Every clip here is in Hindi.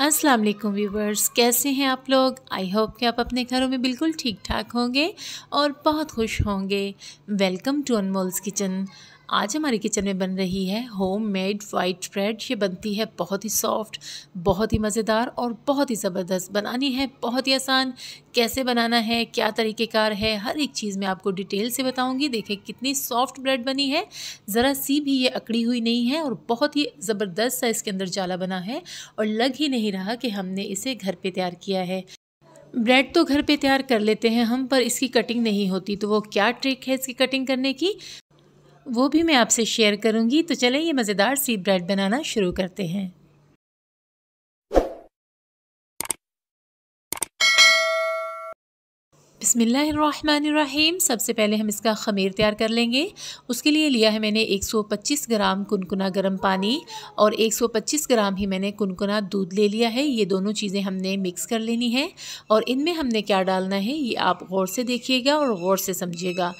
अस्सलाम वालेकुम व्यूवर्स कैसे हैं आप लोग आई होप कि आप अपने घरों में बिल्कुल ठीक ठाक होंगे और बहुत खुश होंगे वेलकम टू अनमोल्स किचन आज हमारे किचन में बन रही है होम मेड वाइट ब्रेड ये बनती है बहुत ही सॉफ्ट बहुत ही मज़ेदार और बहुत ही ज़बरदस्त बनानी है बहुत ही आसान कैसे बनाना है क्या तरीक़ेकार है हर एक चीज़ मैं आपको डिटेल से बताऊंगी देखें कितनी सॉफ्ट ब्रेड बनी है ज़रा सी भी ये अकड़ी हुई नहीं है और बहुत ही ज़बरदस्त सा इसके अंदर जाला बना है और लग ही नहीं रहा कि हमने इसे घर पर तैयार किया है ब्रेड तो घर पे तैयार कर लेते हैं हम पर इसकी कटिंग नहीं होती तो वो क्या ट्रिक है इसकी कटिंग करने की वो भी मैं आपसे शेयर करूँगी तो चलें ये मज़ेदार सी ब्रेड बनाना शुरू करते हैं बिसमीम सबसे पहले हम इसका ख़मीर तैयार कर लेंगे उसके लिए लिया है मैंने 125 ग्राम कुनकुना गर्म पानी और 125 ग्राम ही मैंने कुनकुना दूध ले लिया है ये दोनों चीज़ें हमने मिक्स कर लेनी है और इनमें हमने क्या डालना है ये आप गौर से देखिएगा और गौर से समझिएगा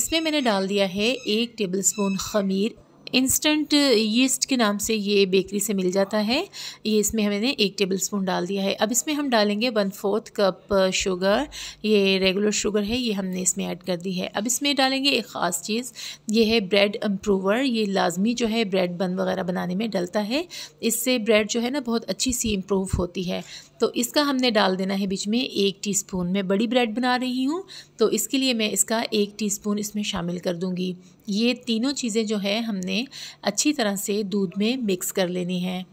इसमें मैंने डाल दिया है एक स्पून ख़मीर इंस्टेंट यीस्ट के नाम से ये बेकरी से मिल जाता है ये इसमें हमने एक टेबल स्पून डाल दिया है अब इसमें हम डालेंगे वन फोर्थ कप शुगर ये रेगुलर शुगर है ये हमने इसमें ऐड कर दी है अब इसमें डालेंगे एक ख़ास चीज़ ये है ब्रेड इम्प्रूवर ये लाजमी जो है ब्रेड बन वगैरह बनाने में डलता है इससे ब्रेड जो है ना बहुत अच्छी सी इम्प्रूव होती है तो इसका हमने डाल देना है बीच में एक टी मैं बड़ी ब्रेड बना रही हूँ तो इसके लिए मैं इसका एक टी इसमें शामिल कर दूँगी ये तीनों चीज़ें जो है हमने अच्छी तरह से दूध में मिक्स कर लेनी है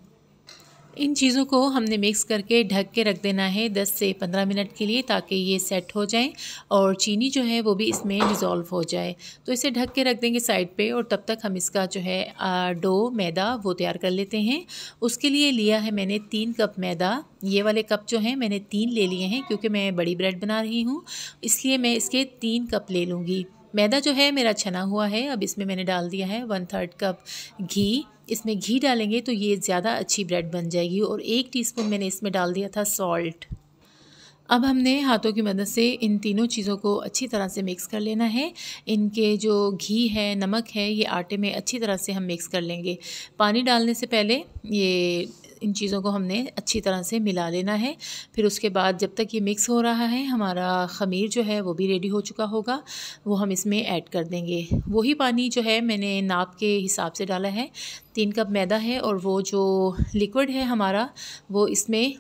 इन चीज़ों को हमने मिक्स करके ढक के रख देना है 10 से 15 मिनट के लिए ताकि ये सेट हो जाए और चीनी जो है वो भी इसमें डिज़ोल्व हो जाए तो इसे ढक के रख देंगे साइड पे और तब तक हम इसका जो है डो मैदा वो तैयार कर लेते हैं उसके लिए लिया है मैंने तीन कप मैदा ये वाले कप जो हैं मैंने तीन ले लिए हैं क्योंकि मैं बड़ी ब्रेड बना रही हूँ इसलिए मैं इसके तीन कप ले लूँगी मैदा जो है मेरा छना हुआ है अब इसमें मैंने डाल दिया है वन थर्ड कप घी इसमें घी डालेंगे तो ये ज़्यादा अच्छी ब्रेड बन जाएगी और एक टीस्पून मैंने इसमें डाल दिया था सॉल्ट अब हमने हाथों की मदद से इन तीनों चीज़ों को अच्छी तरह से मिक्स कर लेना है इनके जो घी है नमक है ये आटे में अच्छी तरह से हम मिक्स कर लेंगे पानी डालने से पहले ये इन चीज़ों को हमने अच्छी तरह से मिला लेना है फिर उसके बाद जब तक ये मिक्स हो रहा है हमारा खमीर जो है वो भी रेडी हो चुका होगा वो हम इसमें ऐड कर देंगे वही पानी जो है मैंने नाप के हिसाब से डाला है तीन कप मैदा है और वो जो लिक्विड है हमारा वो इसमें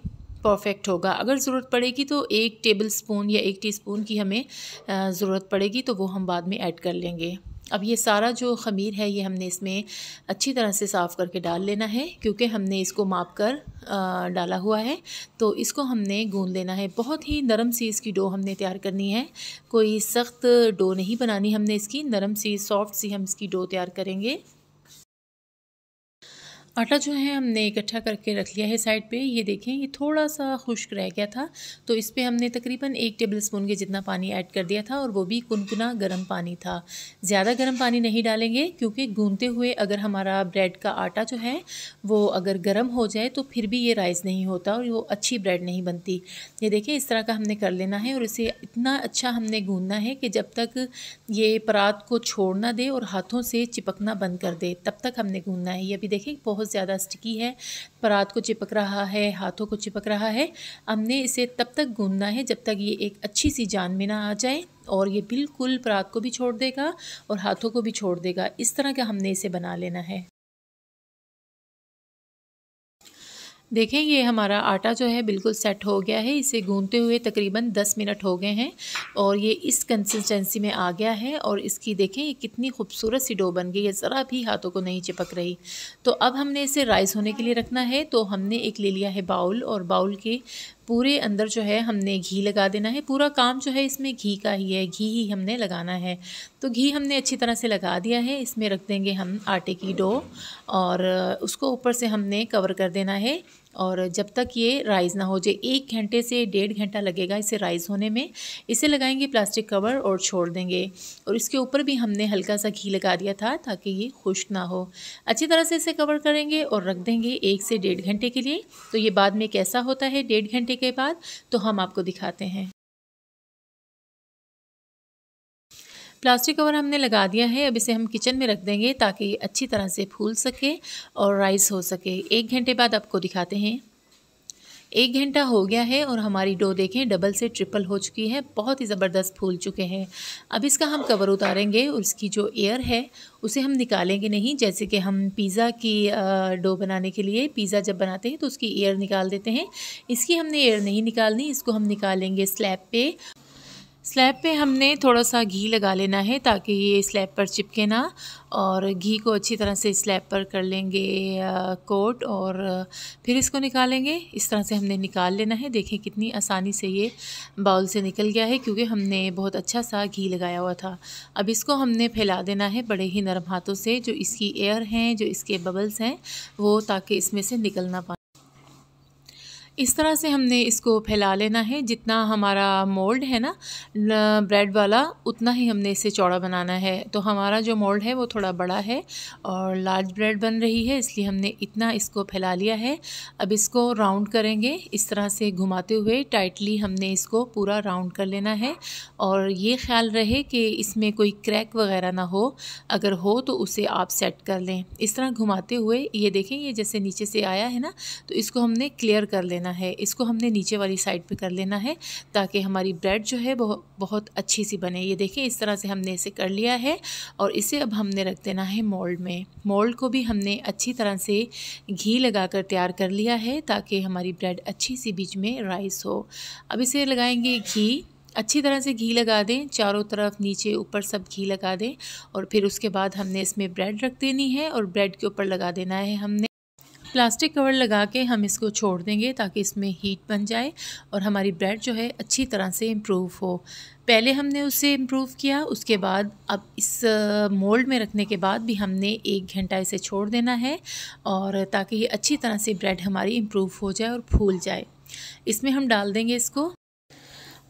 परफेक्ट होगा अगर ज़रूरत पड़ेगी तो एक टेबल स्पून या एक स्पून की हमें ज़रूरत पड़ेगी तो वो हम बाद में ऐड कर लेंगे अब ये सारा जो खमीर है ये हमने इसमें अच्छी तरह से साफ़ करके डाल लेना है क्योंकि हमने इसको माप कर आ, डाला हुआ है तो इसको हमने गूंद लेना है बहुत ही नरम सी इसकी डो हमने तैयार करनी है कोई सख्त डो नहीं बनानी हमने इसकी नरम सी सॉफ्ट सी हम इसकी डो तैयार करेंगे आटा जो है हमने इकट्ठा करके रख लिया है साइड पे ये देखें ये थोड़ा सा खुश्क रह गया था तो इस पर हमने तकरीबन एक टेबल स्पून के जितना पानी ऐड कर दिया था और वो भी कुनकुना गर्म पानी था ज़्यादा गर्म पानी नहीं डालेंगे क्योंकि गूंदते हुए अगर हमारा ब्रेड का आटा जो है वो अगर गर्म हो जाए तो फिर भी ये राइस नहीं होता और वो अच्छी ब्रेड नहीं बनती ये देखें इस तरह का हमने कर लेना है और इसे इतना अच्छा हमने गूँधना है कि जब तक ये परात को छोड़ना दे और हाथों से चिपकना बंद कर दे तब तक हमने गूँधना है ये अभी देखें बहुत बहुत ज़्यादा स्टिकी है परात को चिपक रहा है हाथों को चिपक रहा है हमने इसे तब तक गूंदना है जब तक ये एक अच्छी सी जान में ना आ जाए और ये बिल्कुल परात को भी छोड़ देगा और हाथों को भी छोड़ देगा इस तरह का हमने इसे बना लेना है देखें ये हमारा आटा जो है बिल्कुल सेट हो गया है इसे गूंदते हुए तकरीबन 10 मिनट हो गए हैं और ये इस कंसिस्टेंसी में आ गया है और इसकी देखें ये कितनी खूबसूरत सी डो बन गई है ज़रा भी हाथों को नहीं चिपक रही तो अब हमने इसे राइस होने के लिए रखना है तो हमने एक ले लिया है बाउल और बाउल के पूरे अंदर जो है हमने घी लगा देना है पूरा काम जो है इसमें घी का ही है घी ही हमने लगाना है तो घी हमने अच्छी तरह से लगा दिया है इसमें रख देंगे हम आटे की डो और उसको ऊपर से हमने कवर कर देना है और जब तक ये राइज़ ना हो जाए एक घंटे से डेढ़ घंटा लगेगा इसे राइज़ होने में इसे लगाएंगे प्लास्टिक कवर और छोड़ देंगे और इसके ऊपर भी हमने हल्का सा घी लगा दिया था ताकि ये खुश्क ना हो अच्छी तरह से इसे कवर करेंगे और रख देंगे एक से डेढ़ घंटे के लिए तो ये बाद में कैसा होता है डेढ़ घंटे के बाद तो हम आपको दिखाते हैं प्लास्टिक कवर हमने लगा दिया है अब इसे हम किचन में रख देंगे ताकि अच्छी तरह से फूल सके और राइस हो सके एक घंटे बाद आपको दिखाते हैं एक घंटा हो गया है और हमारी डो देखें डबल से ट्रिपल हो चुकी है बहुत ही ज़बरदस्त फूल चुके हैं अब इसका हम कवर उतारेंगे और इसकी जो एयर है उसे हम निकालेंगे नहीं जैसे कि हम पिज़्ज़ा की डो बनाने के लिए पिज़्ज़ा जब बनाते हैं तो उसकी एयर निकाल देते हैं इसकी हमने एयर नहीं निकालनी इसको हम निकालेंगे स्लैब पर स्लैब पे हमने थोड़ा सा घी लगा लेना है ताकि ये स्लैब पर चिपके ना और घी को अच्छी तरह से स्लैब पर कर लेंगे कोट और फिर इसको निकालेंगे इस तरह से हमने निकाल लेना है देखें कितनी आसानी से ये बाउल से निकल गया है क्योंकि हमने बहुत अच्छा सा घी लगाया हुआ था अब इसको हमने फैला देना है बड़े ही नरम हाथों से जो इसकी एयर हैं जो इसके बबल्स हैं वो ताकि इसमें से निकल ना पाए इस तरह से हमने इसको फैला लेना है जितना हमारा मोल्ड है ना ब्रेड वाला उतना ही हमने इसे चौड़ा बनाना है तो हमारा जो मोल्ड है वो थोड़ा बड़ा है और लार्ज ब्रेड बन रही है इसलिए हमने इतना इसको फैला लिया है अब इसको राउंड करेंगे इस तरह से घुमाते हुए टाइटली हमने इसको पूरा राउंड कर लेना है और ये ख्याल रहे कि इसमें कोई क्रैक वगैरह ना हो अगर हो तो उसे आप सेट कर लें इस तरह घुमाते हुए ये देखें ये जैसे नीचे से आया है ना तो इसको हमने क्लियर कर लेना लेना है इसको हमने नीचे वाली साइड पे कर लेना है ताकि हमारी ब्रेड जो है बहुत बहुत अच्छी सी बने ये देखें इस तरह से हमने इसे कर लिया है और इसे अब हमने रख देना है मोल्ड में मोल्ड को भी हमने अच्छी तरह से घी लगा कर तैयार कर लिया है ताकि हमारी ब्रेड अच्छी सी बीच में राइस हो अब इसे लगाएंगे घी अच्छी तरह से घी लगा दें चारों तरफ नीचे ऊपर सब घी लगा दें और फिर उसके बाद हमने इसमें ब्रेड रख देनी है और ब्रेड के ऊपर लगा देना है हमने प्लास्टिक कवर लगा के हम इसको छोड़ देंगे ताकि इसमें हीट बन जाए और हमारी ब्रेड जो है अच्छी तरह से इम्प्रूव हो पहले हमने उसे इम्प्रूव किया उसके बाद अब इस मोल्ड में रखने के बाद भी हमने एक घंटा इसे छोड़ देना है और ताकि ये अच्छी तरह से ब्रेड हमारी इम्प्रूव हो जाए और फूल जाए इसमें हम डाल देंगे इसको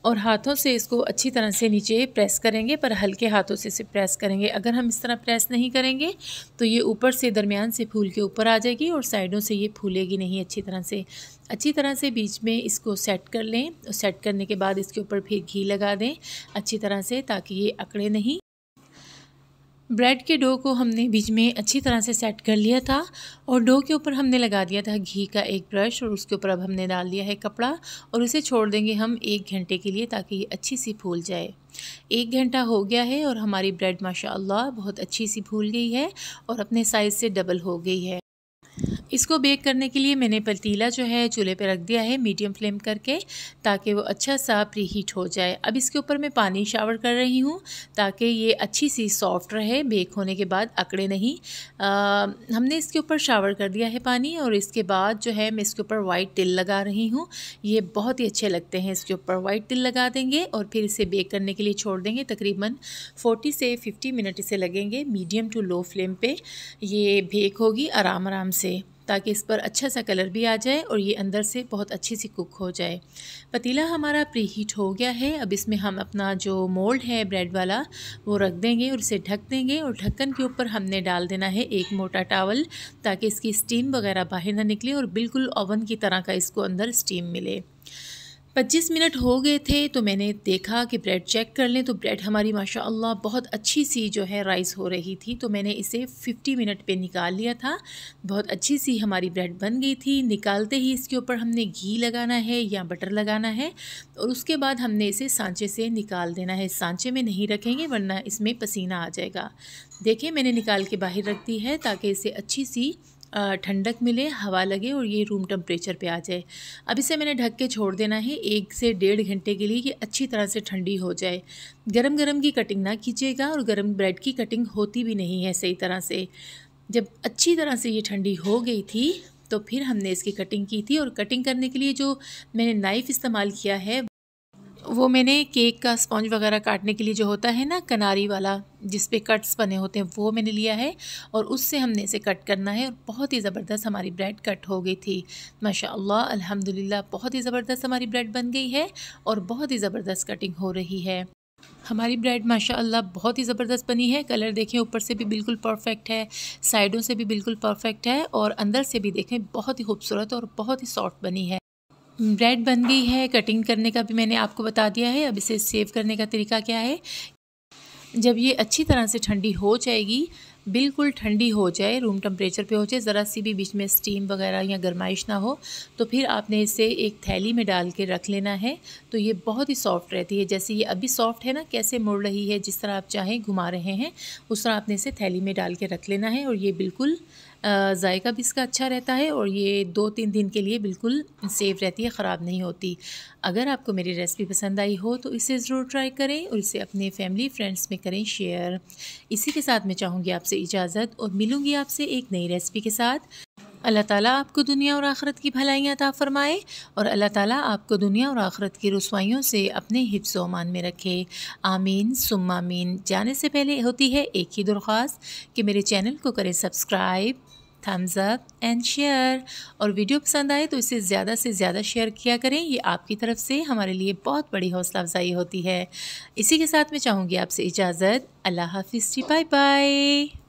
और हाथों से इसको अच्छी तरह से नीचे प्रेस करेंगे पर हल्के हाथों से इसे प्रेस करेंगे अगर हम इस तरह प्रेस नहीं करेंगे तो ये ऊपर से दरमियान से फूल के ऊपर आ जाएगी और साइडों से ये फूलेगी नहीं अच्छी तरह से अच्छी तरह से बीच में इसको सेट कर लें और सेट करने के बाद इसके ऊपर फिर घी लगा दें अच्छी तरह से ताकि ये अकड़े नहीं ब्रेड के डो को हमने बीच में अच्छी तरह से सेट कर लिया था और डो के ऊपर हमने लगा दिया था घी का एक ब्रश और उसके ऊपर अब हमने डाल दिया है कपड़ा और उसे छोड़ देंगे हम एक घंटे के लिए ताकि ये अच्छी सी फूल जाए एक घंटा हो गया है और हमारी ब्रेड माशाल्लाह बहुत अच्छी सी फूल गई है और अपने साइज़ से डबल हो गई है इसको बेक करने के लिए मैंने पतीला जो है चूल्हे पर रख दिया है मीडियम फ्लेम करके ताकि वो अच्छा सा प्री हीट हो जाए अब इसके ऊपर मैं पानी शावर कर रही हूँ ताकि ये अच्छी सी सॉफ्ट रहे बेक होने के बाद अकड़े नहीं आ, हमने इसके ऊपर शावर कर दिया है पानी और इसके बाद जो है मैं इसके ऊपर वाइट तिल लगा रही हूँ ये बहुत ही अच्छे लगते हैं इसके ऊपर वाइट तिल लगा देंगे और फिर इसे बेक करने के लिए छोड़ देंगे तकरीबन फोर्टी से फिफ्टी मिनट इसे लगेंगे मीडियम टू लो फ्लेम पर ये बेक होगी आराम आराम से ताकि इस पर अच्छा सा कलर भी आ जाए और ये अंदर से बहुत अच्छे से कुक हो जाए पतीला हमारा प्री हीट हो गया है अब इसमें हम अपना जो मोल्ड है ब्रेड वाला वो रख देंगे और इसे ढक देंगे और ढक्कन के ऊपर हमने डाल देना है एक मोटा टावल ताकि इसकी स्टीम वगैरह बाहर ना निकले और बिल्कुल ओवन की तरह का इसको अंदर स्टीम मिले 25 मिनट हो गए थे तो मैंने देखा कि ब्रेड चेक कर लें तो ब्रेड हमारी माशाल्लाह बहुत अच्छी सी जो है राइस हो रही थी तो मैंने इसे 50 मिनट पे निकाल लिया था बहुत अच्छी सी हमारी ब्रेड बन गई थी निकालते ही इसके ऊपर हमने घी लगाना है या बटर लगाना है और उसके बाद हमने इसे सांचे से निकाल देना है सांचे में नहीं रखेंगे वरना इसमें पसीना आ जाएगा देखें मैंने निकाल के बाहर रख दी है ताकि इसे अच्छी सी ठंडक मिले हवा लगे और ये रूम टेम्परेचर पे आ जाए अब इसे मैंने ढक के छोड़ देना है एक से डेढ़ घंटे के लिए कि अच्छी तरह से ठंडी हो जाए गरम गरम की कटिंग ना कीजिएगा और गरम ब्रेड की कटिंग होती भी नहीं है सही तरह से जब अच्छी तरह से ये ठंडी हो गई थी तो फिर हमने इसकी कटिंग की थी और कटिंग करने के लिए जो मैंने नाइफ़ इस्तेमाल किया है वो मैंने केक का स्पॉन्ज वगैरह काटने के लिए जो होता है ना कनारी वाला जिस पे कट्स बने होते हैं वो मैंने लिया है और उससे हमने इसे कट करना है और बहुत ही ज़बरदस्त हमारी ब्रेड कट हो गई थी माशा अल्हम्दुलिल्लाह बहुत ही ज़बरदस्त हमारी ब्रेड बन गई है और बहुत ही ज़बरदस्त कटिंग हो रही है हमारी ब्रेड माशाल्लाह बहुत ही ज़बरदस्त बनी है कलर देखें ऊपर से भी बिल्कुल परफेक्ट है साइडों से भी बिल्कुल परफेक्ट है और अंदर से भी देखें बहुत ही खूबसूरत और बहुत ही सॉफ्ट बनी है ब्रेड बन गई है कटिंग करने का भी मैंने आपको बता दिया है अब इसे सेव करने का तरीका क्या है जब ये अच्छी तरह से ठंडी हो जाएगी बिल्कुल ठंडी हो जाए रूम टम्परेचर पे हो जाए ज़रा सी भी बीच में स्टीम वगैरह या गर्माइश ना हो तो फिर आपने इसे एक थैली में डाल के रख लेना है तो ये बहुत ही सॉफ्ट रहती है जैसे ये अभी सॉफ्ट है ना कैसे मुड़ रही है जिस तरह आप चाहें घुमा रहे हैं उस तरह आपने इसे थैली में डाल के रख लेना है और ये बिल्कुल जायका भी इसका अच्छा रहता है और ये दो तीन दिन के लिए बिल्कुल सेफ़ रहती है ख़राब नहीं होती अगर आपको मेरी रेसिपी पसंद आई हो तो इसे ज़रूर ट्राई करें और इसे अपने फैमिली फ्रेंड्स में करें शेयर इसी के साथ मैं चाहूँगी आपसे इजाज़त और मिलूँगी आपसे एक नई रेसिपी के साथ अल्लाह ताला आपको दुनिया और आखरत की भलाइयाँ अता फ़रमाए और अल्लाह ताला आपको दुनिया और आखरत की रसवाइयों से अपने हिफ्स अमान में रखे आमीन सुम आमीन जाने से पहले होती है एक ही दरख्वास्त कि मेरे चैनल को करें subscribe thumbs up and share और वीडियो पसंद आए तो इसे ज़्यादा से ज़्यादा शेयर किया करें ये आपकी तरफ से हमारे लिए बहुत बड़ी हौसला अफजाई होती है इसी के साथ मैं चाहूँगी आपसे इजाज़त अल्लाह हाफिज़ जी बाय बाय